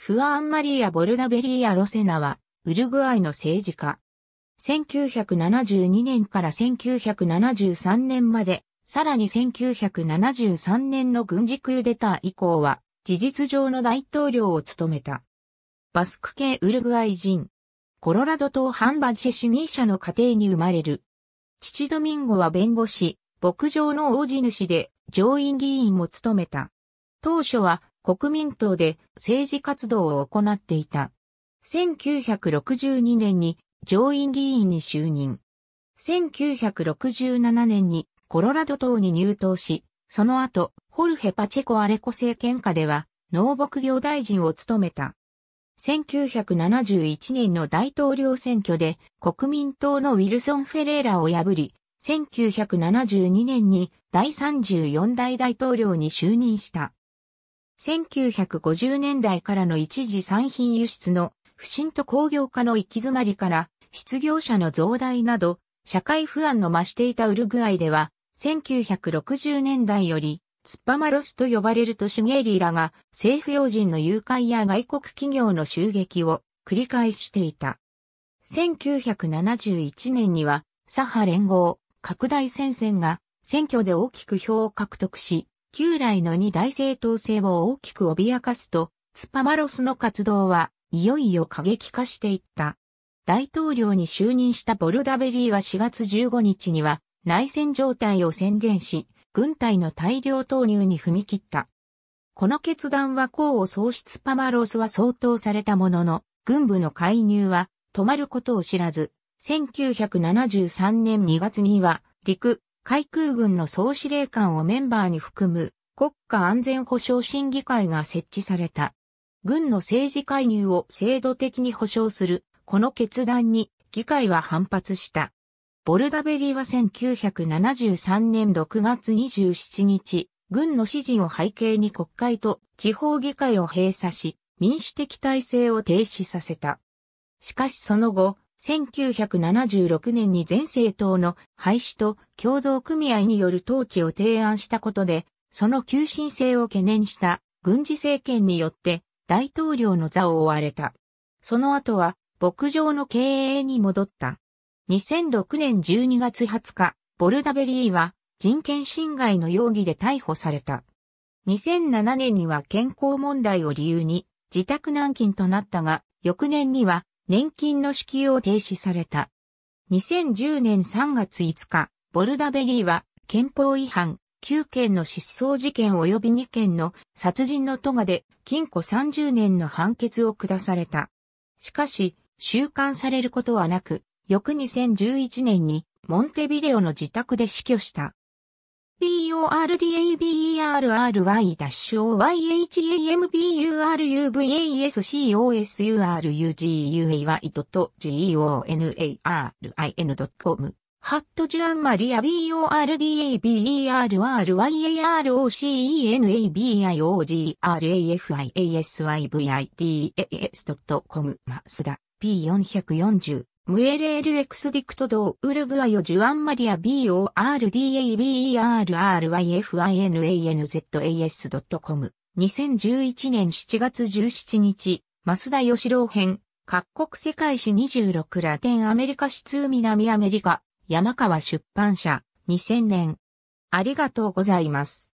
フアン・マリア・ボルダベリーア・ロセナは、ウルグアイの政治家。1972年から1973年まで、さらに1973年の軍事クーデター以降は、事実上の大統領を務めた。バスク系ウルグアイ人。コロラド島ハンバジェ主義者の家庭に生まれる。父ドミンゴは弁護士、牧場の王子主で上院議員も務めた。当初は国民党で政治活動を行っていた。1962年に上院議員に就任。1967年にコロラド党に入党し、その後、ホルヘ・パチェコ・アレコ政権下では、農牧業大臣を務めた。1971年の大統領選挙で国民党のウィルソン・フェレーラを破り、1972年に第34代大統領に就任した。1950年代からの一時産品輸出の不振と工業化の行き詰まりから失業者の増大など社会不安の増していたウルグアイでは1960年代よりツッパマロスと呼ばれる都市ゲーリーらが政府要人の誘拐や外国企業の襲撃を繰り返していた。1971年には左派連合拡大戦線が選挙で大きく票を獲得し、旧来の二大政党性を大きく脅かすと、スパマロスの活動はいよいよ過激化していった。大統領に就任したボルダベリーは4月15日には内戦状態を宣言し、軍隊の大量投入に踏み切った。この決断は功を喪失パマロスは相当されたものの、軍部の介入は止まることを知らず、1973年2月には陸、海空軍の総司令官をメンバーに含む国家安全保障審議会が設置された。軍の政治介入を制度的に保障する、この決断に議会は反発した。ボルダベリーは1973年6月27日、軍の指示を背景に国会と地方議会を閉鎖し、民主的体制を停止させた。しかしその後、1976年に全政党の廃止と共同組合による統治を提案したことで、その急進性を懸念した軍事政権によって大統領の座を追われた。その後は牧場の経営に戻った。2006年12月20日、ボルダベリーは人権侵害の容疑で逮捕された。2007年には健康問題を理由に自宅軟禁となったが、翌年には年金の支給を停止された。2010年3月5日、ボルダベリーは憲法違反、9件の失踪事件及び2件の殺人の都がで禁錮30年の判決を下された。しかし、収監されることはなく、翌2011年にモンテビデオの自宅で死去した。p o r d a b e r r y h a m b u r u v a s c o s u r u g u a g o n a r i n c o m ハットジュアンマリア BORDABERYAROCENABIOGRAFIASYVITAS.com マスダ P440 ムエレールエクスディクトドウルグアヨジュアンマリア BORDABERRYFINANZAS.com 2011年7月17日、マスダヨシロウ編、各国世界史26ラテンアメリカ史通南アメリカ、山川出版社、2000年。ありがとうございます。